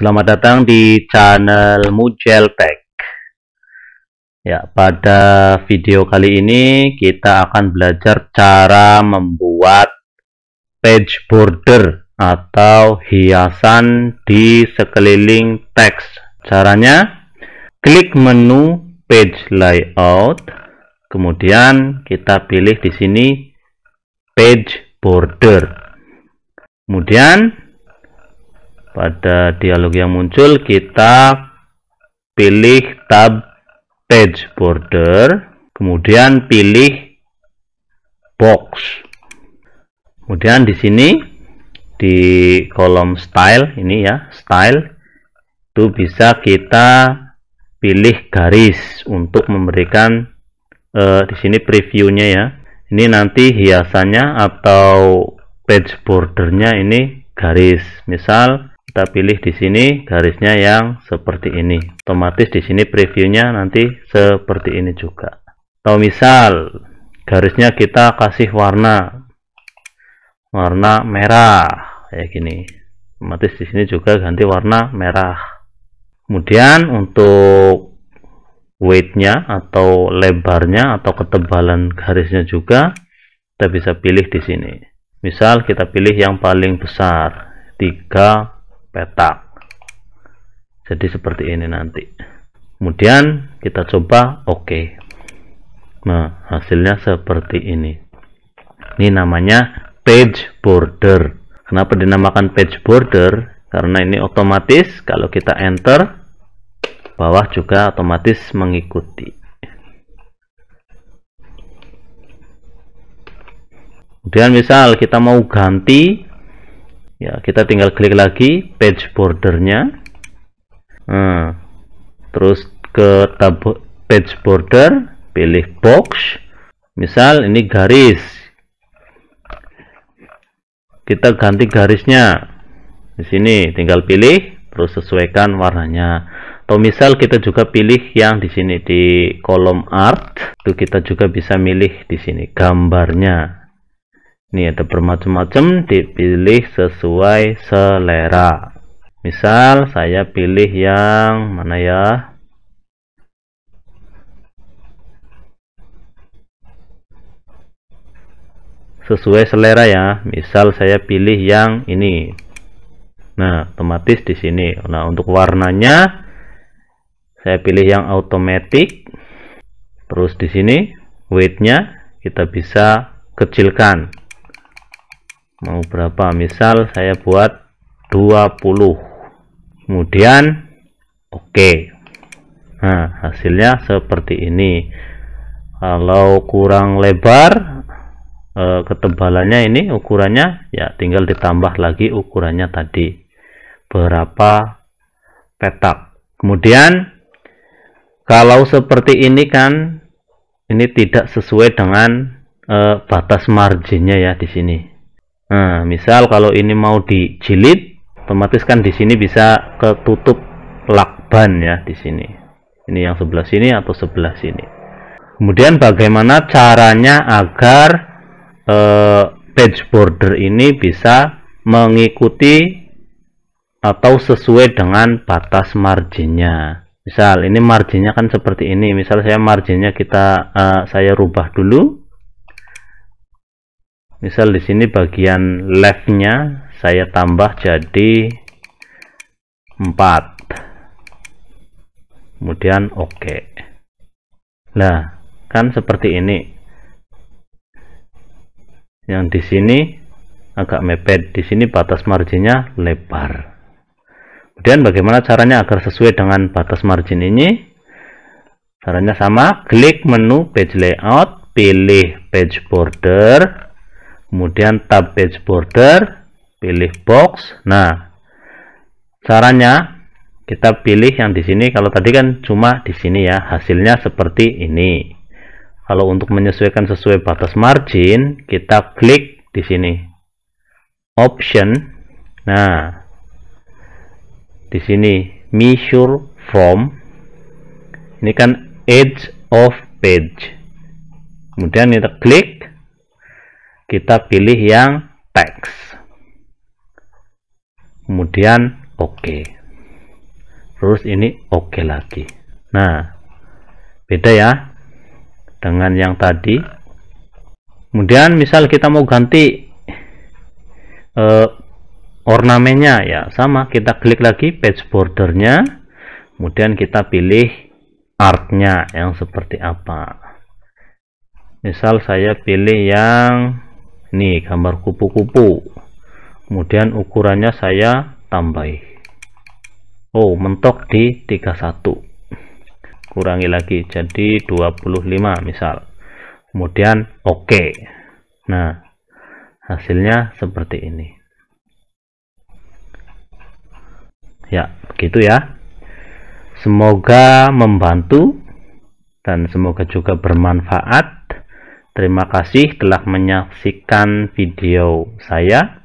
Selamat datang di channel Mujel Tech. Ya, pada video kali ini kita akan belajar cara membuat page border atau hiasan di sekeliling teks. Caranya, klik menu page layout, kemudian kita pilih di sini page border. Kemudian pada dialog yang muncul kita pilih tab page border kemudian pilih box kemudian di sini di kolom style ini ya style itu bisa kita pilih garis untuk memberikan uh, di sini previewnya ya ini nanti hiasannya atau page bordernya ini garis misal kita pilih di sini garisnya yang seperti ini otomatis di sini previewnya nanti seperti ini juga atau misal garisnya kita kasih warna warna merah kayak gini otomatis di sini juga ganti warna merah kemudian untuk weightnya atau lebarnya atau ketebalan garisnya juga kita bisa pilih di sini misal kita pilih yang paling besar 3 petak jadi seperti ini nanti kemudian kita coba oke okay. nah hasilnya seperti ini ini namanya page border kenapa dinamakan page border karena ini otomatis kalau kita enter bawah juga otomatis mengikuti kemudian misal kita mau ganti ya kita tinggal klik lagi page bordernya nah, terus ke tab page border pilih box misal ini garis kita ganti garisnya di sini tinggal pilih terus sesuaikan warnanya atau misal kita juga pilih yang di sini di kolom art itu kita juga bisa milih di sini gambarnya ini ada bermacam-macam, dipilih sesuai selera. Misal saya pilih yang mana ya? Sesuai selera ya. Misal saya pilih yang ini. Nah, otomatis di sini. Nah, untuk warnanya saya pilih yang automatic. Terus di sini weightnya kita bisa kecilkan mau berapa misal saya buat 20 kemudian oke okay. nah hasilnya seperti ini kalau kurang lebar eh, ketebalannya ini ukurannya ya tinggal ditambah lagi ukurannya tadi berapa petak kemudian kalau seperti ini kan ini tidak sesuai dengan eh, batas marginnya ya di sini Nah, misal kalau ini mau dijilid, otomatis kan di sini bisa ketutup lakban ya di sini. Ini yang sebelah sini atau sebelah sini. Kemudian bagaimana caranya agar eh, page border ini bisa mengikuti atau sesuai dengan batas marginnya. Misal ini marginnya kan seperti ini. Misal saya marginnya kita eh, saya rubah dulu misal di sini bagian left-nya saya tambah jadi 4 kemudian oke okay. nah kan seperti ini yang di sini agak mepet di sini batas marginnya lebar kemudian bagaimana caranya agar sesuai dengan batas margin ini caranya sama klik menu page layout pilih page border kemudian tab page border pilih box nah caranya kita pilih yang di sini kalau tadi kan cuma di sini ya hasilnya seperti ini kalau untuk menyesuaikan sesuai batas margin kita klik di sini option nah di sini measure from ini kan edge of page kemudian kita klik kita pilih yang teks kemudian oke okay. terus ini oke okay lagi nah beda ya dengan yang tadi kemudian misal kita mau ganti eh, ornamennya ya sama kita klik lagi page bordernya kemudian kita pilih artnya yang seperti apa misal saya pilih yang ini gambar kupu-kupu kemudian ukurannya saya tambah Oh mentok di 31 kurangi lagi jadi 25 misal kemudian oke okay. nah hasilnya seperti ini ya begitu ya semoga membantu dan semoga juga bermanfaat Terima kasih telah menyaksikan video saya.